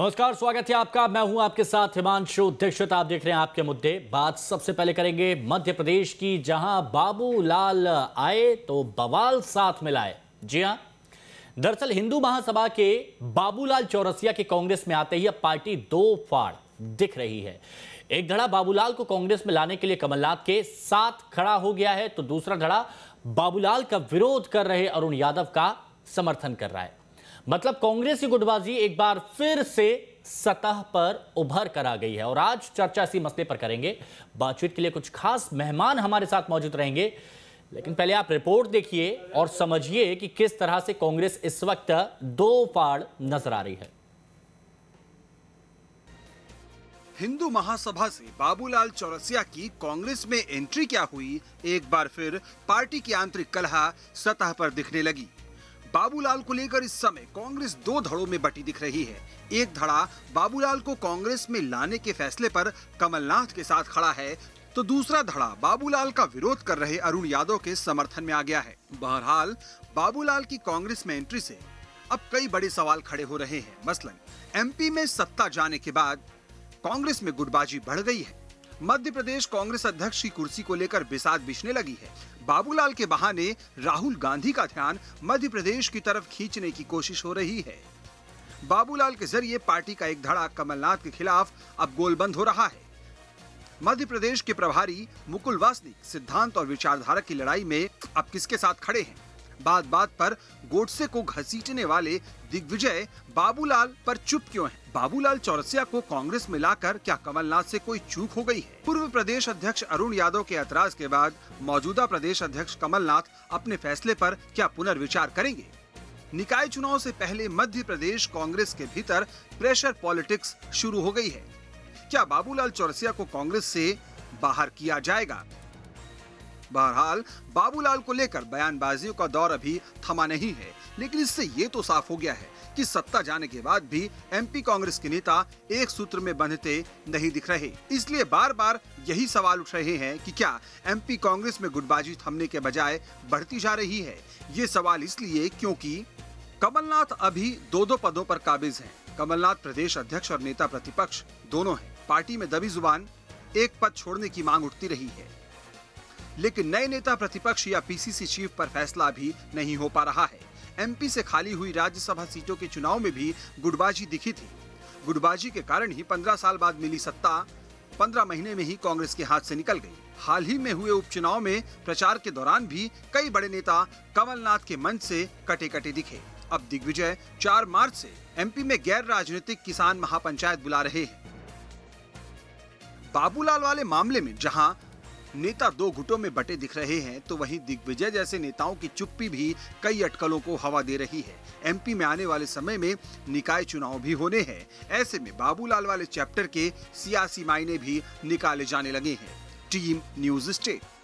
नमस्कार स्वागत है आपका मैं हूं आपके साथ हिमांशु दीक्षित आप देख रहे हैं आपके मुद्दे बात सबसे पहले करेंगे मध्य प्रदेश की जहां बाबूलाल आए तो बवाल साथ में लाए जी हां दरअसल हिंदू महासभा के बाबूलाल चौरसिया के कांग्रेस में आते ही अब पार्टी दो फाड़ दिख रही है एक धड़ा बाबूलाल को कांग्रेस में लाने के लिए कमलनाथ के साथ खड़ा हो गया है तो दूसरा धड़ा बाबूलाल का विरोध कर रहे अरुण यादव का समर्थन कर रहा है मतलब कांग्रेस की गुटबाजी एक बार फिर से सतह पर उभर कर आ गई है और आज चर्चा इसी मसले पर करेंगे बातचीत के लिए कुछ खास मेहमान हमारे साथ मौजूद रहेंगे लेकिन पहले आप रिपोर्ट देखिए और समझिए कि किस तरह से कांग्रेस इस वक्त दो फाड़ नजर आ रही है हिंदू महासभा से बाबूलाल चौरसिया की कांग्रेस में एंट्री क्या हुई एक बार फिर पार्टी की आंतरिक कलह सतह पर दिखने लगी बाबूलाल को लेकर इस समय कांग्रेस दो धड़ों में बटी दिख रही है एक धड़ा बाबूलाल को कांग्रेस में लाने के फैसले पर कमलनाथ के साथ खड़ा है तो दूसरा धड़ा बाबूलाल का विरोध कर रहे अरुण यादव के समर्थन में आ गया है बहरहाल बाबूलाल की कांग्रेस में एंट्री से अब कई बड़े सवाल खड़े हो रहे हैं मसलन एमपी में सत्ता जाने के बाद कांग्रेस में गुटबाजी बढ़ गई है मध्य प्रदेश कांग्रेस अध्यक्ष की कुर्सी को लेकर बिसात बिछने लगी है बाबूलाल के बहाने राहुल गांधी का ध्यान मध्य प्रदेश की तरफ खींचने की कोशिश हो रही है बाबूलाल के जरिए पार्टी का एक धड़ा कमलनाथ के खिलाफ अब गोलबंद हो रहा है मध्य प्रदेश के प्रभारी मुकुल वासनिक सिद्धांत और विचारधारा की लड़ाई में अब किसके साथ खड़े हैं बात बात पर गोडसे को घसीटने वाले दिग्विजय बाबूलाल पर चुप क्यों हैं? बाबूलाल चौरसिया को कांग्रेस में लाकर क्या कमलनाथ से कोई चूक हो गई है पूर्व प्रदेश अध्यक्ष अरुण यादव के ऐतराज के बाद मौजूदा प्रदेश अध्यक्ष कमलनाथ अपने फैसले पर क्या पुनर्विचार करेंगे निकाय चुनाव से पहले मध्य प्रदेश कांग्रेस के भीतर प्रेशर पॉलिटिक्स शुरू हो गई है क्या बाबूलाल चौरसिया को कांग्रेस से बाहर किया जाएगा बहरहाल बाबूलाल को लेकर बयानबाजियों का दौर अभी थमा नहीं है लेकिन इससे ये तो साफ हो गया है कि सत्ता जाने के बाद भी एमपी कांग्रेस के नेता एक सूत्र में बंधते नहीं दिख रहे इसलिए बार बार यही सवाल उठ रहे हैं कि क्या एमपी कांग्रेस में गुटबाजी थमने के बजाय बढ़ती जा रही है ये सवाल इसलिए क्योंकि कमलनाथ अभी दो दो पदों पर काबिज हैं कमलनाथ प्रदेश अध्यक्ष और नेता प्रतिपक्ष दोनों हैं पार्टी में दबी जुबान एक पद छोड़ने की मांग उठती रही है लेकिन नए नेता प्रतिपक्ष या पीसीसी चीफ पर फैसला भी नहीं हो पा रहा है एमपी से खाली हुई राज्यसभा सीटों के चुनाव में भी गुटबाजी दिखी थी गुटबाजी के कारण ही पंद्रह साल बाद मिली सत्ता पंद्रह महीने में ही कांग्रेस के हाथ से निकल गई हाल ही में हुए उपचुनाव में प्रचार के दौरान भी कई बड़े नेता कमलनाथ के मंच से कटे कटे दिखे अब दिग्विजय 4 मार्च से एमपी में गैर राजनीतिक किसान महापंचायत बुला रहे हैं बाबूलाल वाले मामले में जहां नेता दो गुटों में बटे दिख रहे हैं तो वहीं दिग्विजय जैसे नेताओं की चुप्पी भी कई अटकलों को हवा दे रही है एमपी में आने वाले समय में निकाय चुनाव भी होने हैं ऐसे में बाबूलाल वाले चैप्टर के सियासी मायने भी निकाले जाने लगे हैं टीम न्यूज स्टेट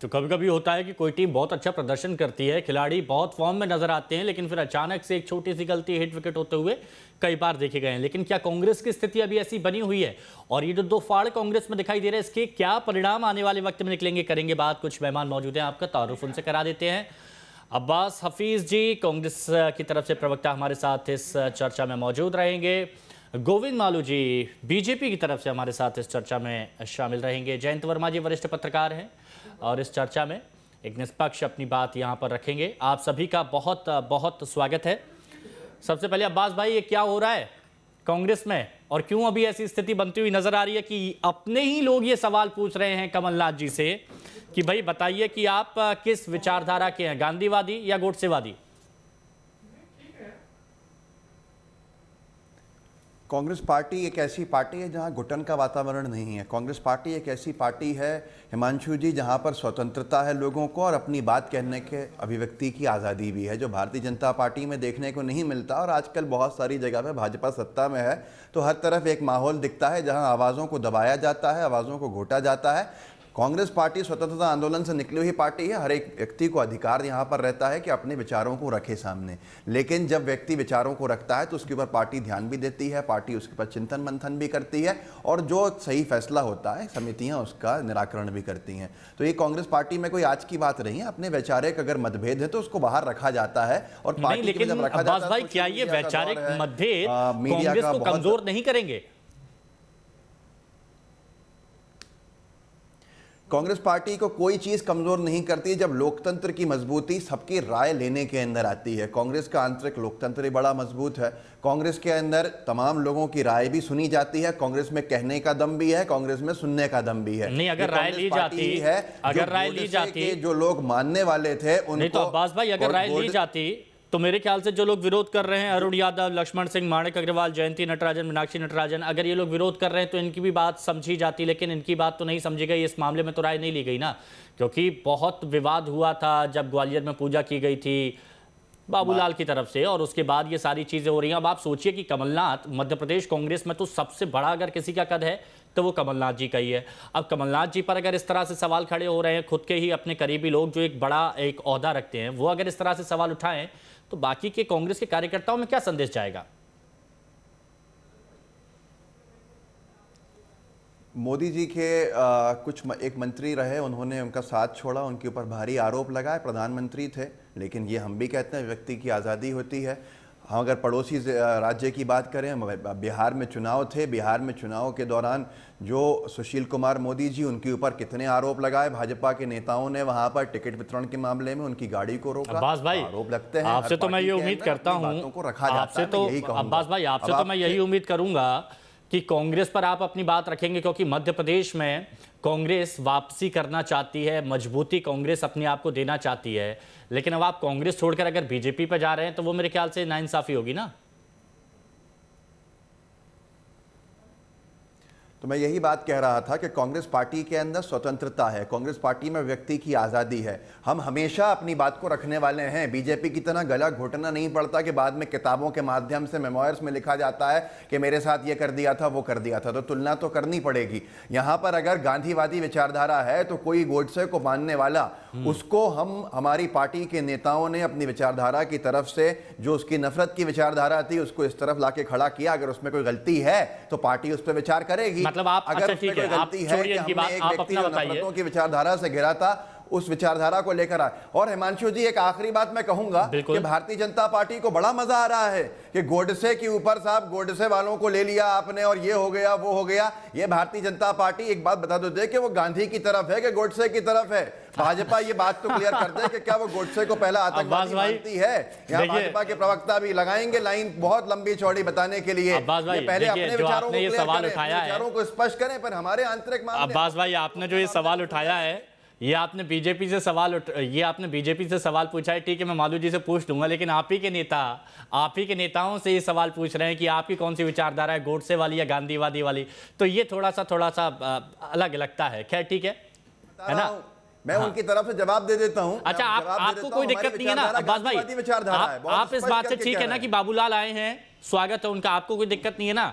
तो कभी कभी होता है कि कोई टीम बहुत अच्छा प्रदर्शन करती है खिलाड़ी बहुत फॉर्म में नजर आते हैं लेकिन फिर अचानक से एक छोटी सी गलती हिट विकेट होते हुए कई बार देखे गए हैं लेकिन क्या कांग्रेस की स्थिति अभी ऐसी बनी हुई है और ये जो दो फाड़ कांग्रेस में दिखाई दे रहे हैं इसके क्या परिणाम आने वाले वक्त में निकलेंगे करेंगे बात कुछ मेहमान मौजूद हैं आपका तारुफ उनसे करा देते हैं अब्बास हफीज जी कांग्रेस की तरफ से प्रवक्ता हमारे साथ इस चर्चा में मौजूद रहेंगे गोविंद मालू जी बीजेपी की तरफ से हमारे साथ इस चर्चा में शामिल रहेंगे जयंत वर्मा जी वरिष्ठ पत्रकार हैं और इस चर्चा में एक निष्पक्ष अपनी बात यहाँ पर रखेंगे आप सभी का बहुत बहुत स्वागत है सबसे पहले अब्बास भाई ये क्या हो रहा है कांग्रेस में और क्यों अभी ऐसी स्थिति बनती हुई नजर आ रही है कि अपने ही लोग ये सवाल पूछ रहे हैं कमलनाथ जी से कि भाई बताइए कि आप किस विचारधारा के हैं गांधीवादी या गोडसेवादी कांग्रेस पार्टी एक ऐसी पार्टी है जहां घुटन का वातावरण नहीं है कांग्रेस पार्टी एक ऐसी पार्टी है हिमांशु जी जहां पर स्वतंत्रता है लोगों को और अपनी बात कहने के अभिव्यक्ति की आज़ादी भी है जो भारतीय जनता पार्टी में देखने को नहीं मिलता और आजकल बहुत सारी जगह पर भाजपा सत्ता में है तो हर तरफ एक माहौल दिखता है जहाँ आवाज़ों को दबाया जाता है आवाज़ों को घोटा जाता है कांग्रेस पार्टी स्वतंत्रता आंदोलन से निकली हुई पार्टी है हर एक व्यक्ति को अधिकार यहाँ पर रहता है कि अपने विचारों को रखे सामने लेकिन जब व्यक्ति विचारों को रखता है तो उसके ऊपर पार्टी ध्यान भी देती है पार्टी उसके ऊपर चिंतन मंथन भी करती है और जो सही फैसला होता है समितियाँ उसका निराकरण भी करती हैं तो ये कांग्रेस पार्टी में कोई आज की बात नहीं है अपने वैचारिक अगर मतभेद है तो उसको बाहर रखा जाता है और पार्टी जब रखा जाता है तो क्या ये वैचारिक मतभेद हाँ, मीडिया का कमजोर नहीं करेंगे कांग्रेस पार्टी को कोई चीज़ कमज़ोर नहीं करती जब लोकतंत्र की मजबूती सबकी राय लेने के अंदर आती है कांग्रेस का आंतरिक लोकतंत्र ही बड़ा मजबूत है कांग्रेस के अंदर तमाम लोगों की राय भी सुनी जाती है कांग्रेस में कहने का दम भी है कांग्रेस में सुनने का दम भी है नहीं अगर राय ली जाती है अगर राय ली जाती जो लोग मानने वाले थे तो उनको अब्बास भाई अगर राय ली जाती तो मेरे ख्याल से जो लोग विरोध कर रहे हैं अरुण यादव लक्ष्मण सिंह माणिक अग्रवाल जयंती नटराजन मीनाक्षी नटराजन अगर ये लोग विरोध कर रहे हैं तो इनकी भी बात समझी जाती लेकिन इनकी बात तो नहीं समझी गई इस मामले में तो राय नहीं ली गई ना क्योंकि बहुत विवाद हुआ था जब ग्वालियर में पूजा की गई थी बाबूलाल की तरफ से और उसके बाद ये सारी चीज़ें हो रही हैं अब आप सोचिए कि कमलनाथ मध्य प्रदेश कांग्रेस में तो सबसे बड़ा अगर किसी का कद है तो वो कमलनाथ जी का ही है अब कमलनाथ जी पर अगर इस तरह से सवाल खड़े हो रहे हैं खुद के ही अपने करीबी लोग जो एक बड़ा एक अहदा रखते हैं वो अगर इस तरह से सवाल उठाएं तो बाकी के कांग्रेस के कार्यकर्ताओं में क्या संदेश जाएगा मोदी जी के आ, कुछ म, एक मंत्री रहे उन्होंने उनका साथ छोड़ा उनके ऊपर भारी आरोप लगाए प्रधानमंत्री थे लेकिन ये हम भी कहते हैं व्यक्ति की आज़ादी होती है हम अगर पड़ोसी राज्य की बात करें बिहार में चुनाव थे बिहार में चुनाव के दौरान जो सुशील कुमार मोदी जी उनके ऊपर कितने आरोप लगाए भाजपा के नेताओं ने वहां पर टिकट वितरण के मामले में उनकी गाड़ी को रोका अब्बास भाई आरोप लगते हैं आपसे तो मैं तो तो ये उम्मीद करता हूँ आपसे तो अब्बास भाई आपसे तो मैं यही उम्मीद करूंगा कि कांग्रेस पर आप अपनी बात रखेंगे क्योंकि मध्य प्रदेश में कांग्रेस वापसी करना चाहती है मजबूती कांग्रेस अपने आप को देना चाहती है लेकिन अब आप कांग्रेस छोड़कर अगर बीजेपी पर जा रहे हैं तो वो मेरे ख्याल से नाइंसाफ़ी होगी ना तो मैं यही बात कह रहा था कि कांग्रेस पार्टी के अंदर स्वतंत्रता है कांग्रेस पार्टी में व्यक्ति की आज़ादी है हम हमेशा अपनी बात को रखने वाले हैं बीजेपी की तरह गला घोटना नहीं पड़ता कि बाद में किताबों के माध्यम से मेमोयर्स में लिखा जाता है कि मेरे साथ ये कर दिया था वो कर दिया था तो तुलना तो करनी पड़ेगी यहाँ पर अगर गांधीवादी विचारधारा है तो कोई गोडसे को मानने वाला हम्म। उसको हम हमारी पार्टी के नेताओं ने अपनी विचारधारा की तरफ से जो उसकी नफरत की विचारधारा थी उसको इस तरफ ला खड़ा किया अगर उसमें कोई गलती है तो पार्टी उस पर विचार करेगी मतलब आप अगर अच्छा, ठीक है, आप छोड़िए इनकी बात आप अपना बताइए विचारधारा से घिरा था उस विचारधारा को लेकर आए और हिमांशु जी एक आखिरी बात मैं कहूंगा कि भारतीय जनता पार्टी को बड़ा मजा आ रहा है कि गोडसे के ऊपर साहब गोडसे वालों को ले लिया आपने और ये हो गया वो हो गया ये भारतीय जनता पार्टी एक बात बता दो दे कि वो गांधी की तरफ है कि गोडसे की तरफ है भाजपा ये बात तो क्लियर कर दे कि क्या वो गोडसे को पहला आतंकवादी मानती है यहाँ भाजपा के प्रवक्ता भी लगाएंगे लाइन बहुत लंबी चौड़ी बताने के लिए ये पहले अपने विचारों को सवाल उठाया विचारों को स्पष्ट करें पर हमारे आंतरिक अब्बास भाई आपने जो ये सवाल उठाया है ये आपने बीजेपी से सवाल ये आपने बीजेपी से सवाल पूछा है ठीक है मैं मालू जी से पूछ लूंगा लेकिन आप ही के नेता आप ही के नेताओं से ये सवाल पूछ रहे हैं कि आपकी कौन सी विचारधारा है गोडसे वाली या गांधीवादी वाली तो ये थोड़ा सा थोड़ा सा अलग लगता है खैर ठीक है है ना मैं हाँ। उनकी तरफ से जवाब दे देता हूँ अच्छा आप, आपको कोई दिक्कत नहीं है ना अब्बास भाई आप इस बात से ठीक है ना कि बाबूलाल आए हैं स्वागत है उनका आपको कोई दिक्कत नहीं है ना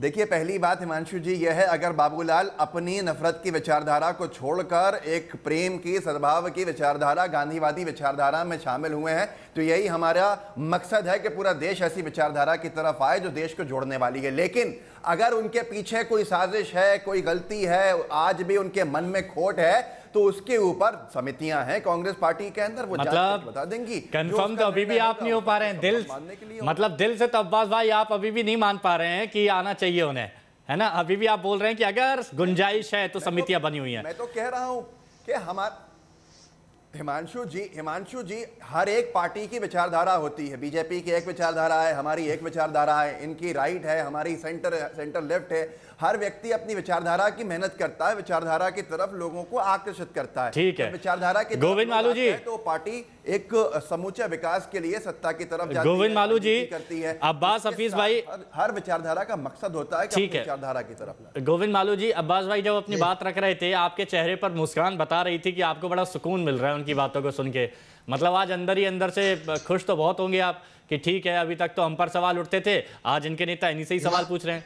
देखिए पहली बात हिमांशु जी यह है अगर बाबूलाल अपनी नफरत की विचारधारा को छोड़कर एक प्रेम की सद्भाव की विचारधारा गांधीवादी विचारधारा में शामिल हुए हैं तो यही हमारा मकसद है कि पूरा देश ऐसी विचारधारा की तरफ आए जो देश को जोड़ने वाली है लेकिन अगर उनके पीछे कोई साजिश है कोई गलती है आज भी उनके मन में खोट है तो उसके ऊपर समितियां हैं कांग्रेस पार्टी के अंदर वो मतलब बता देंगी कंफर्म तो अभी भी आप नहीं हो पा रहे हैं दिल मतलब दिल से तो अब्बास भाई आप अभी भी नहीं मान पा रहे हैं कि आना चाहिए उन्हें है ना अभी भी आप बोल रहे हैं कि अगर तो- गुंजाइश है तो, तो समितियां बनी हुई हैं मैं तो कह रहा हूं कि हमारा हिमांशु जी हिमांशु जी हर एक पार्टी की विचारधारा होती है बीजेपी की एक विचारधारा है हमारी एक विचारधारा है इनकी राइट है हमारी सेंटर सेंटर लेफ्ट है हर व्यक्ति अपनी विचारधारा की मेहनत करता है विचारधारा की तरफ लोगों को आकर्षित करता है ठीक है विचारधारा की गोविंद मालू जी तो पार्टी एक समूचा विकास के लिए सत्ता की तरफ गोविंद मालू जी करती है अब्बास हफीज भाई हर विचारधारा का मकसद होता है ठीक है विचारधारा की तरफ गोविंद मालू जी अब्बास भाई जब अपनी बात रख रहे थे आपके चेहरे पर मुस्कान बता रही थी कि आपको बड़ा सुकून मिल रहा है उनकी बातों को सुन के मतलब आज अंदर ही अंदर से खुश तो बहुत होंगे आप कि ठीक है अभी तक तो हम पर सवाल उठते थे आज इनके नेता इन्हीं से ही सवाल पूछ रहे हैं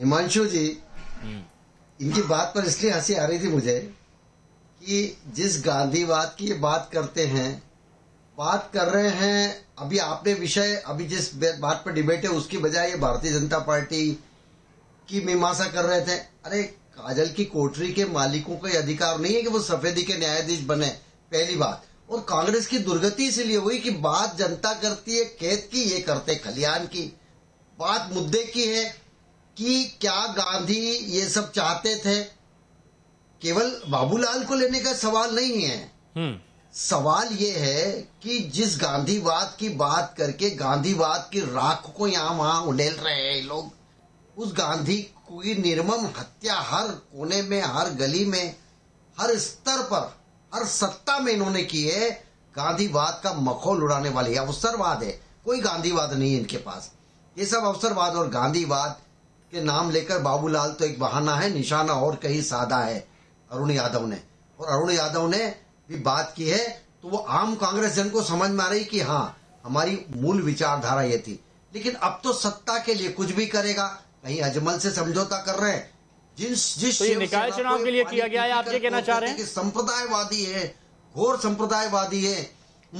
हिमांशु जी हम्म। इनकी बात पर इसलिए हंसी आ रही थी मुझे कि जिस गांधीवाद की ये बात करते हैं बात कर रहे हैं अभी आपने विषय अभी जिस बात पर डिबेट है उसकी बजाय ये भारतीय जनता पार्टी की मीमांसा कर रहे थे अरे काजल की कोठरी के मालिकों का अधिकार नहीं है कि वो सफेदी के न्यायाधीश बने पहली बात और कांग्रेस की दुर्गति इसलिए हुई कि बात जनता करती है कैद की ये करते खलियान की बात मुद्दे की है कि क्या गांधी ये सब चाहते थे केवल बाबूलाल को लेने का सवाल नहीं है हम्म। सवाल ये है कि जिस गांधीवाद की बात करके गांधीवाद की राख को यहां वहां उडेल रहे हैं लोग उस गांधी की निर्मम हत्या हर कोने में हर गली में हर स्तर पर हर सत्ता में इन्होंने की है गांधीवाद का मखौल उड़ाने वाले अवसरवाद है कोई गांधीवाद नहीं इनके पास ये सब अवसरवाद और गांधीवाद के नाम लेकर बाबूलाल तो एक बहाना है निशाना और कहीं सादा है अरुण यादव ने और अरुण यादव ने भी बात की है तो वो आम कांग्रेस जन को समझ में आ रही कि हाँ हमारी मूल विचारधारा ये थी लेकिन अब तो सत्ता के लिए कुछ भी करेगा कहीं अजमल से समझौता कर रहे हैं जिस जिस तो निकाय चुनाव के लिए किया गया है आप ये कहना चाह रहे हैं कि संप्रदायवादी है घोर संप्रदायवादी है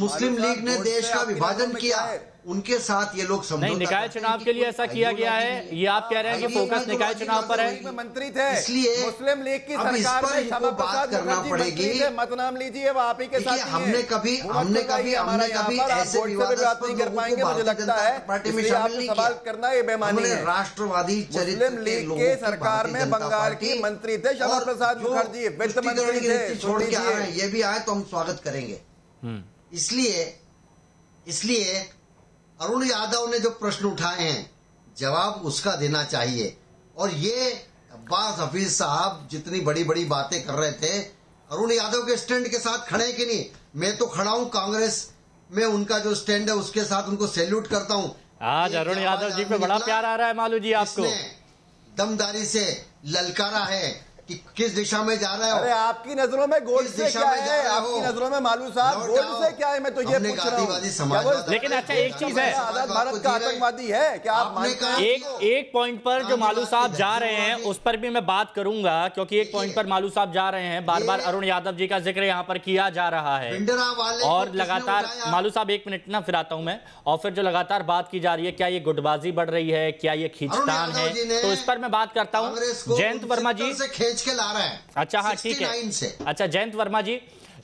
मुस्लिम लीग ने देश का विभाजन किया उनके साथ ये लोग समझौता निकाय चुनाव के लिए ऐसा किया गया है ये आप कह रहे हैं कि फोकस निकाय चुनाव पर है मंत्री थे इसलिए मुस्लिम लीग की सरकार में श्यामा प्रसाद करना पड़ेगी मत नाम लीजिए वो आप ही के साथ हमने कभी हमने कभी हमने कभी ऐसे बात नहीं कर पाएंगे मुझे लगता है पार्टी में शामिल सवाल करना ये बेमानी है राष्ट्रवादी मुस्लिम लीग के सरकार में बंगाल के मंत्री थे श्यामा प्रसाद मुखर्जी वित्त मंत्री थे छोड़ के आए ये भी आए तो हम स्वागत करेंगे हम्म। इसलिए इसलिए अरुण यादव ने जो प्रश्न उठाए हैं जवाब उसका देना चाहिए और ये अब्बास हफीज साहब जितनी बड़ी बड़ी बातें कर रहे थे अरुण यादव के स्टैंड के साथ खड़े कि नहीं मैं तो खड़ा हूँ कांग्रेस में उनका जो स्टैंड है उसके साथ उनको सैल्यूट करता हूँ आज अरुण यादव जी पे बड़ा प्यार आ रहा है मालू जी आपको दमदारी से ललकारा है कि किस दिशा में जा रहे है अरे आपकी नजरों में गोल्ड से क्या है आपकी नजरों में मालू साहब गोल्ड से क्या है मैं तो ये पूछ रहा हूँ लेकिन अच्छा एक चीज है आजाद भारत का आतंकवादी है क्या आप एक एक पॉइंट पर जो मालू साहब जा रहे हैं उस पर भी मैं बात करूंगा क्योंकि एक पॉइंट पर मालू साहब जा रहे हैं बार बार अरुण यादव जी का जिक्र यहाँ पर किया जा रहा है और लगातार मालू साहब एक मिनट ना फिर आता हूँ मैं और फिर जो लगातार बात की जा रही है क्या ये गुटबाजी बढ़ रही है क्या ये खींचतान है तो इस पर मैं बात करता हूँ जयंत वर्मा जी के ला रहा है अच्छा हाँ ठीक है अच्छा जयंत वर्मा जी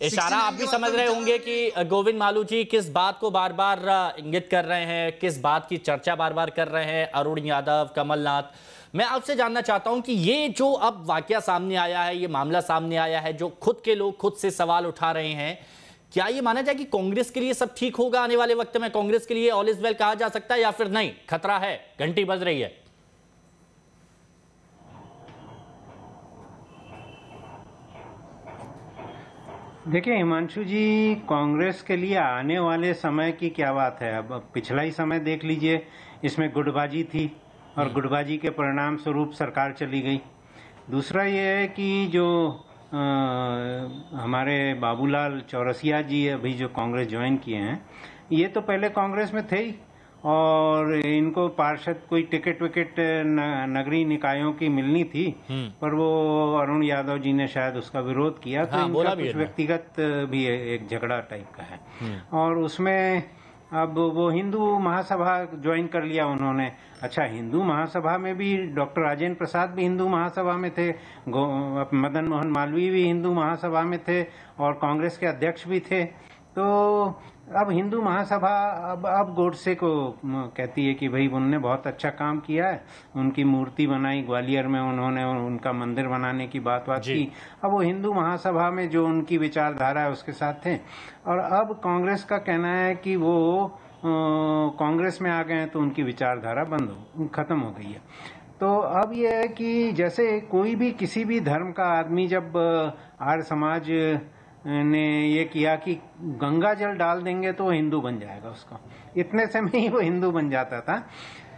इशारा आप भी समझ रहे होंगे कि गोविंद मालू जी किस बात को बार बार इंगित कर रहे हैं किस बात की चर्चा बार बार कर रहे हैं अरुण यादव कमलनाथ मैं आपसे जानना चाहता हूं कि ये जो अब वाक्य सामने आया है ये मामला सामने आया है जो खुद के लोग खुद से सवाल उठा रहे हैं क्या ये माना जाए कि कांग्रेस के लिए सब ठीक होगा आने वाले वक्त में कांग्रेस के लिए ऑल इज वेल कहा जा सकता है या फिर नहीं खतरा है घंटी बज रही है देखिए हिमांशु जी कांग्रेस के लिए आने वाले समय की क्या बात है अब पिछला ही समय देख लीजिए इसमें गुटबाजी थी और हम्म। गुटबाजी के परिणाम स्वरूप सरकार चली गई दूसरा ये है कि जो आ, हमारे बाबूलाल चौरसिया जी अभी जो कांग्रेस ज्वाइन किए हैं ये तो पहले कांग्रेस में थे ही और इनको पार्षद कोई टिकट विकेट नगरीय निकायों की मिलनी थी हम्म। पर वो अरुण यादव जी ने शायद उसका विरोध किया तो हाँ, तो इनका कुछ व्यक्तिगत भी एक झगड़ा टाइप का है हम्म। और उसमें अब वो हिंदू महासभा ज्वाइन कर लिया उन्होंने अच्छा हिंदू महासभा में भी डॉक्टर राजेंद्र प्रसाद भी हिंदू महासभा में थे मदन मोहन मालवीय भी हिंदू महासभा में थे और कांग्रेस के अध्यक्ष भी थे तो अब हिंदू महासभा अब अब गोडसे को कहती है कि भाई उनने बहुत अच्छा काम किया है उनकी मूर्ति बनाई ग्वालियर में उन्होंने उनका मंदिर बनाने की बात बात की अब वो हिंदू महासभा में जो उनकी विचारधारा है उसके साथ थे और अब कांग्रेस का कहना है कि वो कांग्रेस में आ गए हैं तो उनकी विचारधारा बंद हो खत्म हो गई है तो अब यह है कि जैसे कोई भी किसी भी धर्म का आदमी जब आर्य समाज ने ये किया कि गंगा जल डाल देंगे तो वो हिंदू बन जाएगा उसका इतने से में ही वो हिंदू बन जाता था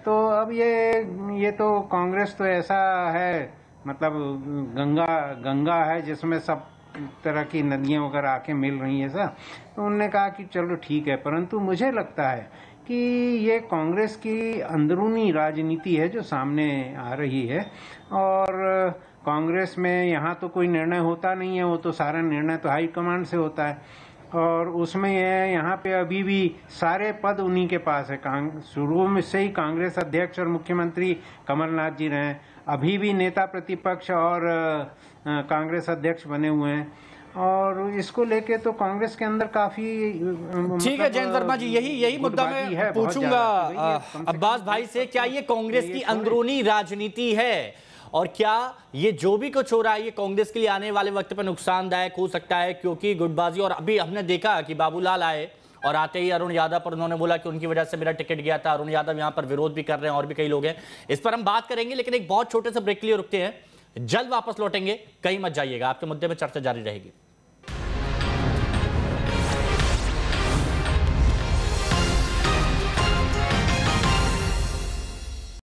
तो अब ये ये तो कांग्रेस तो ऐसा है मतलब गंगा गंगा है जिसमें सब तरह की नदियां वगैरह आके मिल रही है सर तो उनने कहा कि चलो ठीक है परंतु मुझे लगता है कि ये कांग्रेस की अंदरूनी राजनीति है जो सामने आ रही है और कांग्रेस में यहाँ तो कोई निर्णय होता नहीं है वो तो सारा निर्णय तो हाई कमांड से होता है और उसमें यह यहाँ पे अभी भी सारे पद उन्हीं के पास है शुरू में से ही कांग्रेस अध्यक्ष और मुख्यमंत्री कमलनाथ जी रहे हैं अभी भी नेता प्रतिपक्ष और कांग्रेस अध्यक्ष बने हुए हैं और इसको लेके तो कांग्रेस के अंदर काफी ठीक है मतलब, जयंत वर्मा जी यही यही मुद्दा मैं पूछूंगा तो अब्बास भाई से क्या ये कांग्रेस तो की तो अंदरूनी राजनीति है और क्या ये जो भी कुछ हो रहा है ये कांग्रेस के लिए आने वाले वक्त पर नुकसानदायक हो सकता है क्योंकि गुटबाजी और अभी हमने देखा कि बाबूलाल आए और आते ही अरुण यादव पर उन्होंने बोला कि उनकी वजह से मेरा टिकट गया था अरुण यादव यहाँ पर विरोध भी कर रहे हैं और भी कई लोग हैं इस पर हम बात करेंगे लेकिन एक बहुत छोटे से ब्रेक के लिए रुकते हैं जल्द वापस लौटेंगे कहीं मत जाइएगा आपके मुद्दे में चर्चा जारी रहेगी